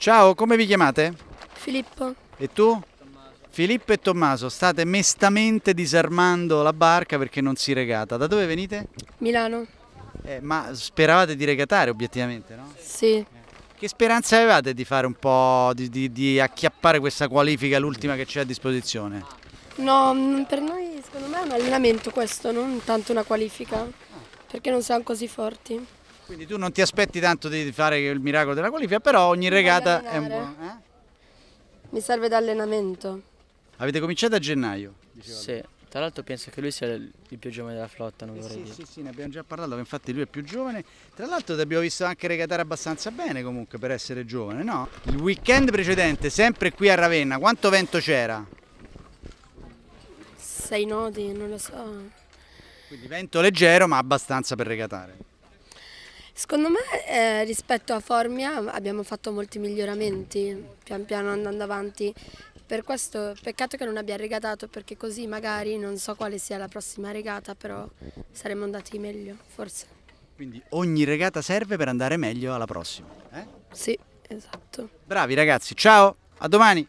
Ciao, come vi chiamate? Filippo. E tu? Tommaso. Filippo e Tommaso, state mestamente disarmando la barca perché non si regata. Da dove venite? Milano. Eh, ma speravate di regatare obiettivamente, no? Sì. Eh. Che speranza avevate di fare un po', di, di, di acchiappare questa qualifica, l'ultima che c'è a disposizione? No, mm, per noi secondo me è un allenamento questo, non tanto una qualifica, perché non siamo così forti. Quindi tu non ti aspetti tanto di fare il miracolo della qualifica, però ogni Mi regata è un buon. Eh? Mi serve da allenamento. Avete cominciato a gennaio? Dicevamo. Sì, tra l'altro penso che lui sia il più giovane della flotta, non eh vorrei sì, dire. Sì, sì, ne abbiamo già parlato, infatti lui è più giovane. Tra l'altro ti abbiamo visto anche regatare abbastanza bene comunque per essere giovane, no? Il weekend precedente, sempre qui a Ravenna, quanto vento c'era? Sei nodi, non lo so. Quindi vento leggero ma abbastanza per regatare. Secondo me eh, rispetto a Formia abbiamo fatto molti miglioramenti pian piano andando avanti, per questo peccato che non abbia regatato perché così magari non so quale sia la prossima regata però saremmo andati meglio forse. Quindi ogni regata serve per andare meglio alla prossima? Eh? Sì, esatto. Bravi ragazzi, ciao, a domani!